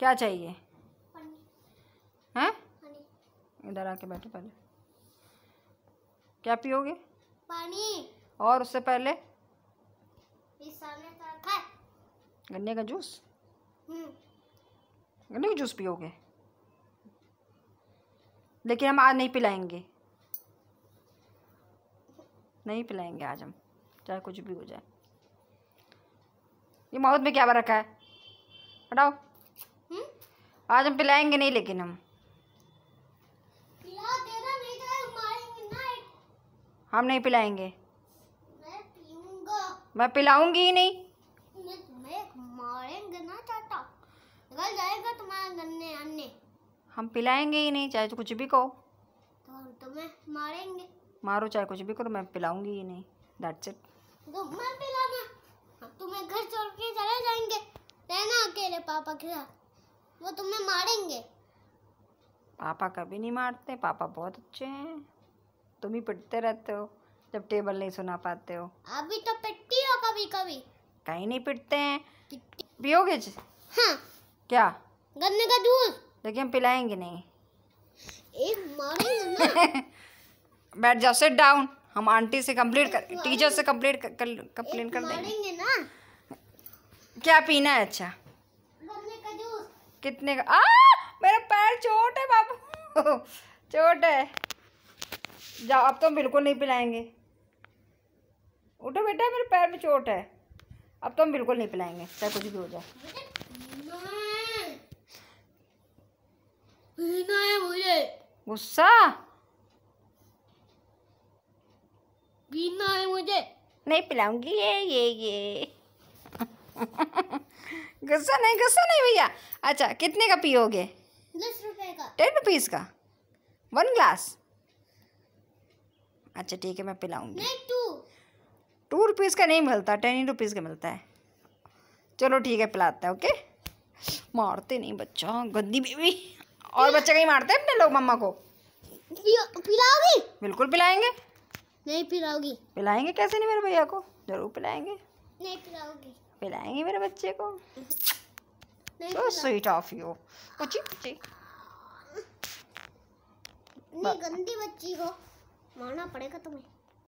क्या चाहिए हैं इधर आके बैठो पहले क्या पियोगे पानी और उससे पहले गन्ने का जूस हम्म। गन्ने का जूस पियोगे लेकिन हम आज नहीं पिलाएंगे नहीं पिलाएंगे आज हम चाहे कुछ भी हो जाए ये मौत में क्या रखा है हटाओ आज हम पिलाएंगे नहीं लेकिन हम हम नहीं पिलाएंगे मैं पिलाऊंगी ही नहीं हम पिलाएंगे ही नहीं चाहे तो कुछ भी कहो तो हम तुम्हें मारेंगे मारो चाहे कुछ भी करो मैं पिलाऊंगी ही नहीं दैट्स इट तो मैं पिलाना तुम्हें घर छोड़ के चले जाएंगे रहना अकेले पापा के साथ वो तुम्हें मारेंगे पापा कभी नहीं मारते पापा बहुत अच्छे हैं तुम ही पिटते रहते हो जब टेबल नहीं सुना पाते हो अभी तो पिटती हो कभी कभी कहीं नहीं पिटते हैं पियोगे हाँ क्या गन्ने का जूस लेकिन हम पिलाएंगे नहीं एक मारेंगे ना बैठ जाओ सिट डाउन हम आंटी से कंप्लीट कर टीचर से कंप्लीट कर, कंप्लेंट कर देंगे ना क्या पीना है अच्छा कितने का आ मेरा पैर चोट है बाबू चोट है जाओ अब तो हम बिल्कुल नहीं पिलाएंगे उठो बेटा मेरे पैर में चोट है अब तो हम बिल्कुल नहीं पिलाएंगे चाहे कुछ भी हो जाए गुस्सा पीना है मुझे नहीं पिलाऊंगी ये ये ये गुस्सा नहीं गुस्सा नहीं भैया अच्छा कितने का पियोगे दस का टेन रुपीज़ का वन ग्लास अच्छा ठीक है मैं पिलाऊंगी टू टू रुपीज़ का नहीं मिलता टेन ही रुपीज़ का मिलता है चलो ठीक है पिलाते हैं ओके मारते नहीं बच्चा गंदी बीवी और बच्चे कहीं मारते हैं अपने लोग मम्मा को पिलाओगी बिल्कुल पिलाएंगे नहीं पिलाओगी पिलाएंगे कैसे नहीं मेरे भैया को जरूर पिलाएंगे नहीं पिलाओगी पिलाएंगे मेरे बच्चे को सो स्वीट ऑफ यू बच्ची बच्ची गंदी बच्ची को मारना पड़ेगा तुम्हें